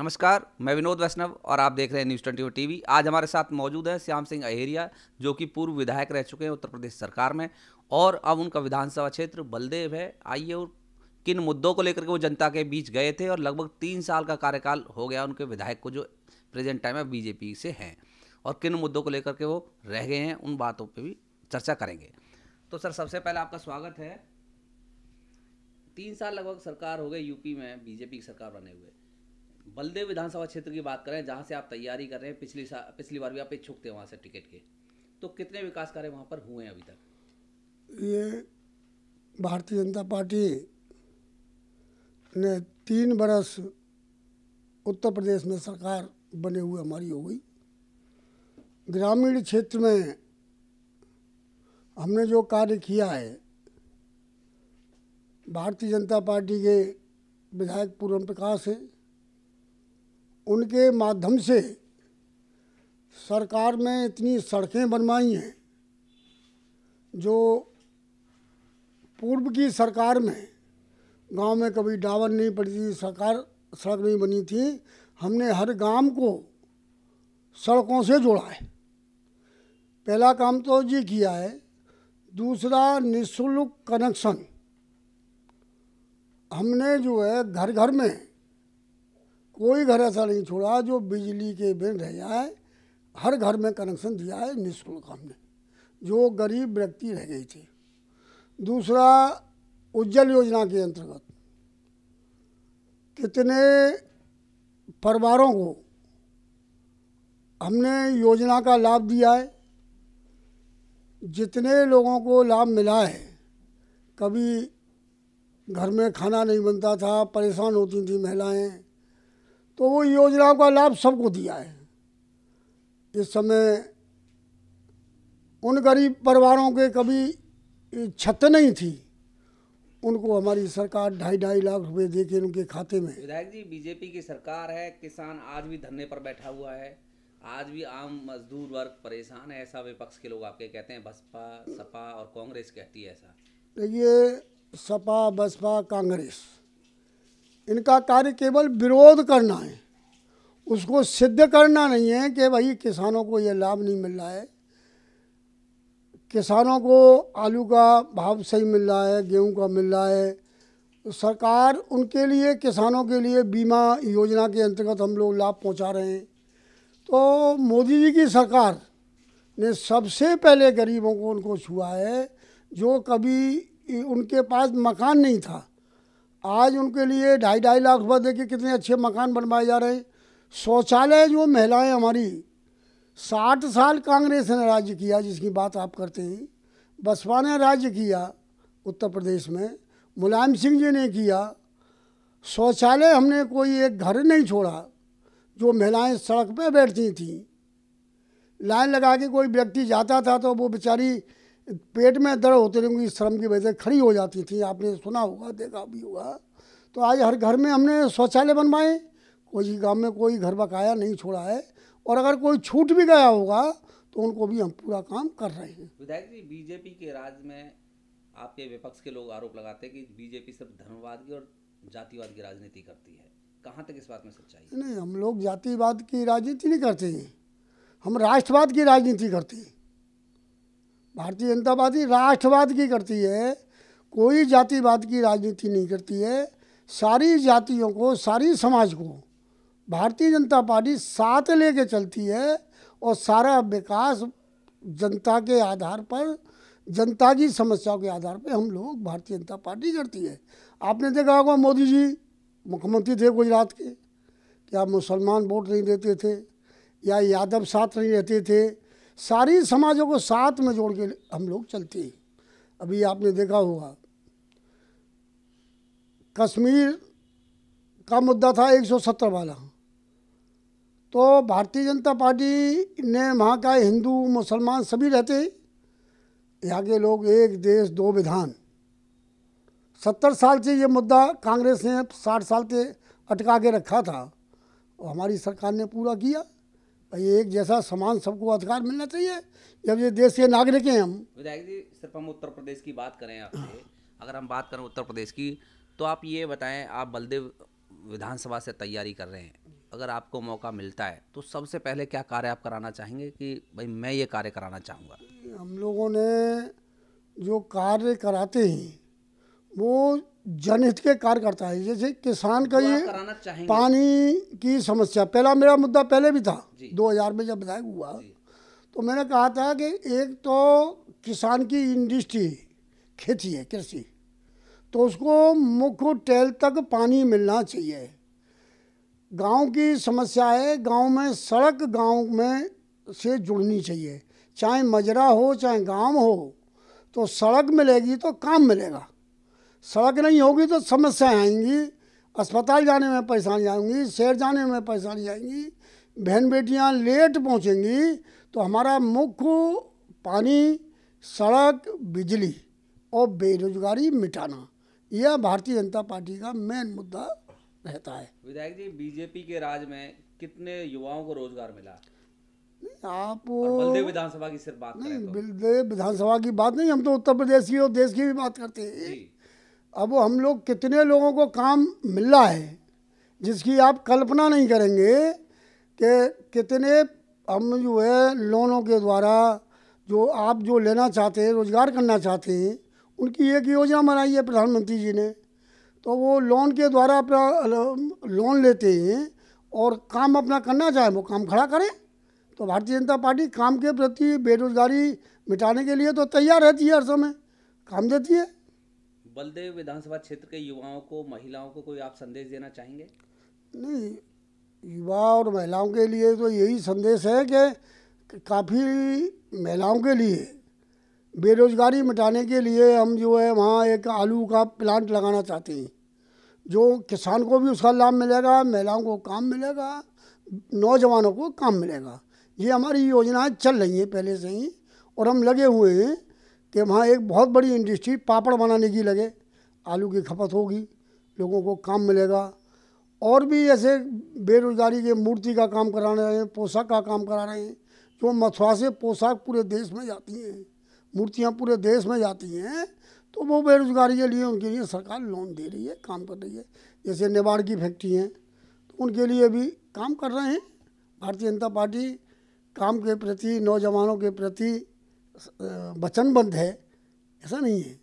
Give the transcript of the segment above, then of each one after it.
नमस्कार मैं विनोद वैष्णव और आप देख रहे हैं न्यूज ट्वेंटी फोर टी आज हमारे साथ मौजूद हैं श्याम सिंह अहेरिया जो कि पूर्व विधायक रह चुके हैं उत्तर प्रदेश सरकार में और अब उनका विधानसभा क्षेत्र बलदेव है आइए और किन मुद्दों को लेकर के वो जनता के बीच गए थे और लगभग तीन साल का कार्यकाल हो गया उनके विधायक को जो प्रेजेंट टाइम में बीजेपी से हैं और किन मुद्दों को लेकर के वो रह गए हैं उन बातों पर भी चर्चा करेंगे तो सर सबसे पहले आपका स्वागत है तीन साल लगभग सरकार हो गई यूपी में बीजेपी की सरकार बने हुए बलदेव विधानसभा क्षेत्र की बात करें जहाँ से आप तैयारी कर रहे हैं पिछली पिछली बार भी आप इच्छुक थे वहाँ से टिकट के तो कितने विकास कार्य वहाँ पर हुए हैं अभी तक ये भारतीय जनता पार्टी ने तीन बरस उत्तर प्रदेश में सरकार बने हुए हमारी हो गई ग्रामीण क्षेत्र में हमने जो कार्य किया है भारतीय जनता पार्टी के विधायक पूर्व प्रकाश हैं उनके माध्यम से सरकार ने इतनी सड़कें बनवाई हैं जो पूर्व की सरकार में गांव में कभी डावर नहीं पड़ी थी सरकार सड़क नहीं बनी थी हमने हर गांव को सड़कों से जोड़ा है पहला काम तो ये किया है दूसरा निःशुल्क कनेक्शन हमने जो है घर घर में कोई घर ऐसा नहीं छोड़ा जो बिजली के बिल रह जाए हर घर में कनेक्शन दिया है निःशुल्क हमने जो गरीब व्यक्ति रह गई थी दूसरा उज्जवल योजना के अंतर्गत कितने परिवारों को हमने योजना का लाभ दिया है जितने लोगों को लाभ मिला है कभी घर में खाना नहीं बनता था परेशान होती थी महिलाएं तो वो योजनाओं का लाभ सबको दिया है इस समय उन गरीब परिवारों के कभी छत नहीं थी उनको हमारी सरकार ढाई ढाई लाख रुपए दे के उनके खाते में विधायक जी बीजेपी की सरकार है किसान आज भी धरने पर बैठा हुआ है आज भी आम मजदूर वर्ग परेशान है ऐसा विपक्ष के लोग आपके कहते हैं बसपा सपा और कांग्रेस कहती है ऐसा ये सपा बसपा कांग्रेस इनका कार्य केवल विरोध करना है उसको सिद्ध करना नहीं है कि भाई किसानों को ये लाभ नहीं मिल रहा है किसानों को आलू का भाव सही मिल रहा है गेहूं का मिल रहा है तो सरकार उनके लिए किसानों के लिए बीमा योजना के अंतर्गत हम लोग लाभ पहुंचा रहे हैं तो मोदी जी की सरकार ने सबसे पहले गरीबों को उनको छुआ है जो कभी उनके पास मकान नहीं था आज उनके लिए ढाई ढाई लाख रुपये दे के कितने अच्छे मकान बनवाए जा रहे हैं शौचालय जो महिलाएं हमारी साठ साल कांग्रेस ने राज्य किया जिसकी बात आप करते हैं बसपा ने राज्य किया उत्तर प्रदेश में मुलायम सिंह जी ने किया शौचालय हमने कोई एक घर नहीं छोड़ा जो महिलाएं सड़क पे बैठती थीं लाइन लगा के कोई व्यक्ति जाता था तो वो बेचारी पेट में दर्द होते उनकी श्रम की वजह से खड़ी हो जाती थी आपने सुना होगा देखा भी होगा तो आज हर घर में हमने शौचालय बनवाए कोई गांव में कोई घर बकाया नहीं छोड़ा है और अगर कोई छूट भी गया होगा तो उनको भी हम पूरा काम कर रहे हैं विधायक जी बीजेपी के राज में आपके विपक्ष के लोग आरोप लगाते हैं कि बीजेपी सिर्फ धर्मवाद की और जातिवाद की राजनीति करती है कहाँ तक इस बात में सच्चाई नहीं हम लोग जातिवाद की राजनीति नहीं करते हैं हम राष्ट्रवाद की राजनीति करते हैं भारतीय जनता पार्टी राष्ट्रवाद की करती है कोई जातिवाद की राजनीति नहीं करती है सारी जातियों को सारी समाज को भारतीय जनता पार्टी साथ लेके चलती है और सारा विकास जनता के आधार पर जनता की समस्याओं के आधार पर हम लोग भारतीय जनता पार्टी करती है आपने देखा होगा मोदी जी मुख्यमंत्री थे गुजरात के क्या मुसलमान वोट नहीं देते थे या यादव साथ नहीं रहते थे सारी समाजों को साथ में जोड़ के हम लोग चलते हैं अभी आपने देखा होगा कश्मीर का मुद्दा था 170 वाला तो भारतीय जनता पार्टी ने वहाँ का हिंदू मुसलमान सभी रहते यहाँ के लोग एक देश दो विधान सत्तर साल से ये मुद्दा कांग्रेस ने साठ साल से अटका के रखा था और हमारी सरकार ने पूरा किया भाई एक जैसा समान सबको अधिकार मिलना चाहिए जब ये देश के नागरिक हैं हम विधायक जी सिर्फ हम उत्तर प्रदेश की बात करें आपसे अगर हम बात करें उत्तर प्रदेश की तो आप ये बताएं आप बलदेव विधानसभा से तैयारी कर रहे हैं अगर आपको मौका मिलता है तो सबसे पहले क्या कार्य आप कराना चाहेंगे कि भाई मैं ये कार्य कराना चाहूँगा हम लोगों ने जो कार्य कराते हैं वो जनहित के कार्य करता है जैसे किसान का ये पानी की समस्या पहला मेरा मुद्दा पहले भी था 2000 में जब विधायक हुआ तो मैंने कहा था कि एक तो किसान की इंडस्ट्री खेती है कृषि तो उसको मुख्य टेल तक पानी मिलना चाहिए गांव की समस्या है गांव में सड़क गांव में से जुड़नी चाहिए चाहे मजरा हो चाहे गांव हो तो सड़क मिलेगी तो काम मिलेगा सड़क नहीं होगी तो समस्या आएंगी अस्पताल जाने में परेशानी आएंगी शहर जाने में परेशानी आएंगी बहन बेटियाँ लेट पहुँचेंगी तो हमारा मुख्य पानी सड़क बिजली और बेरोजगारी मिटाना यह भारतीय जनता पार्टी का मेन मुद्दा रहता है विधायक जी बीजेपी के राज में कितने युवाओं को रोजगार मिला आप विधानसभा की सिर्फ बात नहीं तो। विधानसभा की बात नहीं हम तो उत्तर प्रदेश की और देश की भी बात करते हैं अब हम लोग कितने लोगों को काम मिल रहा है जिसकी आप कल्पना नहीं करेंगे कि कितने हम जो है लोनों के द्वारा जो आप जो लेना चाहते हैं रोज़गार करना चाहते हैं उनकी एक योजना बनाई है प्रधानमंत्री जी ने तो वो लोन के द्वारा अपना लोन लेते हैं और काम अपना करना चाहे वो काम खड़ा करें तो भारतीय जनता पार्टी काम के प्रति बेरोजगारी मिटाने के लिए तो तैयार रहती है हर समय काम देती है बलदेव विधानसभा क्षेत्र के युवाओं को महिलाओं को कोई आप संदेश देना चाहेंगे नहीं युवा और महिलाओं के लिए तो यही संदेश है कि काफ़ी महिलाओं के लिए बेरोजगारी मिटाने के लिए हम जो है वहाँ एक आलू का प्लांट लगाना चाहते हैं जो किसान को भी उसका लाभ मिलेगा महिलाओं को काम मिलेगा नौजवानों को काम मिलेगा ये हमारी योजनाएं चल रही हैं पहले से ही और हम लगे हुए हैं कि वहाँ एक बहुत बड़ी इंडस्ट्री पापड़ बनाने की लगे आलू की खपत होगी लोगों को काम मिलेगा और भी ऐसे बेरोज़गारी के मूर्ति का काम करा रहे हैं पोशाक का काम करा रहे हैं जो मथुरा से पोशाक पूरे देश में जाती हैं मूर्तियाँ पूरे देश में जाती हैं तो वो बेरोज़गारी के लिए उनके लिए सरकार लोन दे रही है काम कर रही है जैसे नेवाड़ की फैक्ट्री हैं तो उनके लिए भी काम कर रहे हैं भारतीय जनता पार्टी काम के प्रति नौजवानों के प्रति वचनबद्ध है ऐसा नहीं है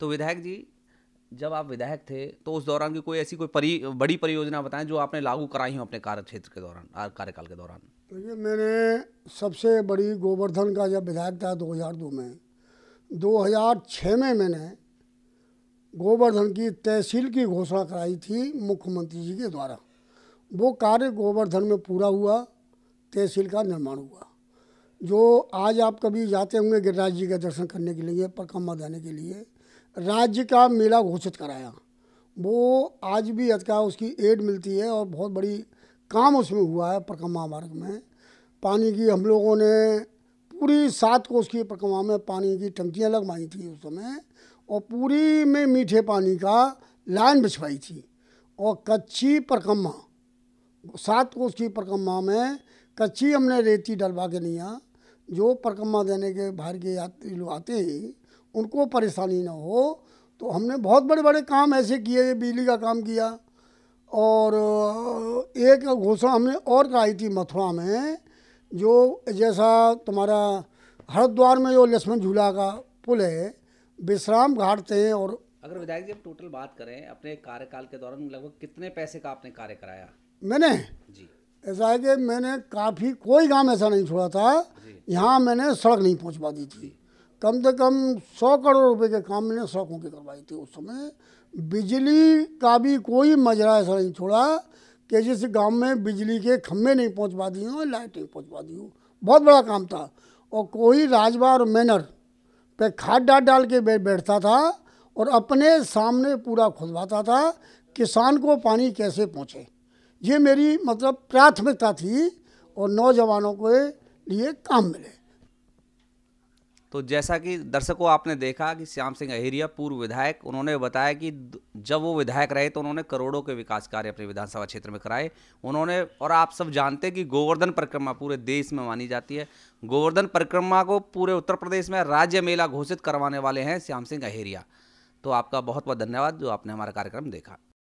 तो विधायक जी जब आप विधायक थे तो उस दौरान की कोई ऐसी कोई परी बड़ी परियोजना बताएं जो आपने लागू कराई हो अपने कार्य क्षेत्र के दौरान कार्यकाल के दौरान देखिए तो मैंने सबसे बड़ी गोवर्धन का जब विधायक था 2002 में 2006 में मैंने गोवर्धन की तहसील की घोषणा कराई थी मुख्यमंत्री जी के द्वारा वो कार्य गोवर्धन में पूरा हुआ तहसील का निर्माण हुआ जो आज आप कभी जाते होंगे गिरिराज जी का दर्शन करने के लिए परिक्रमा जाने के लिए राज्य का मेला घोषित कराया वो आज भी अतका उसकी एड मिलती है और बहुत बड़ी काम उसमें हुआ है परिक्रमा मार्ग में पानी की हम लोगों ने पूरी सात को की परिक्रमा में पानी की टंकियाँ लगवाई थी उस समय और पूरी में मीठे पानी का लाइन बिछवाई थी और कच्ची परिक्रमा सात को की परिक्रमा में कच्ची हमने रेती डलवा के लिया जो परिक्रमा देने के बाहर के यात्री लोग आते हैं उनको परेशानी ना हो तो हमने बहुत बड़े बड़े काम ऐसे किए बिजली का काम किया और एक घोषणा हमने और कराई थी मथुरा में जो जैसा तुम्हारा हरिद्वार में जो लक्ष्मण झूला का पुल है विश्राम घाट थे और अगर विधायक जी टोटल बात करें अपने कार्यकाल के दौरान लगभग कितने पैसे का आपने कार्य कराया मैंने जी ऐसा है कि मैंने काफ़ी कोई काम ऐसा नहीं छोड़ा था यहाँ मैंने सड़क नहीं पहुँचवा दी थी कम से कम सौ करोड़ रुपए के काम मैंने सड़कों के करवाई थी उस समय बिजली का भी कोई मजरा ऐसा नहीं छोड़ा कि जिस गांव में बिजली के खम्भे नहीं पहुँचवा दिए हों लाइट नहीं पहुँचवा दी हो बहुत बड़ा काम था और कोई राजवा और मैनर पे खाद डाल डाल के बैठता था और अपने सामने पूरा खुदवाता था किसान को पानी कैसे पहुँचे ये मेरी मतलब प्राथमिकता थी और नौजवानों को लिए काम मिले तो जैसा कि दर्शकों आपने देखा कि श्याम सिंह अहिरिया पूर्व विधायक उन्होंने बताया कि जब वो विधायक रहे तो उन्होंने करोड़ों के विकास कार्य अपने विधानसभा क्षेत्र में कराए उन्होंने और आप सब जानते हैं कि गोवर्धन परिक्रमा पूरे देश में मानी जाती है गोवर्धन परिक्रमा को पूरे उत्तर प्रदेश में राज्य मेला घोषित करवाने वाले हैं श्याम सिंह अहिरिया तो आपका बहुत बहुत धन्यवाद जो आपने हमारा कार्यक्रम देखा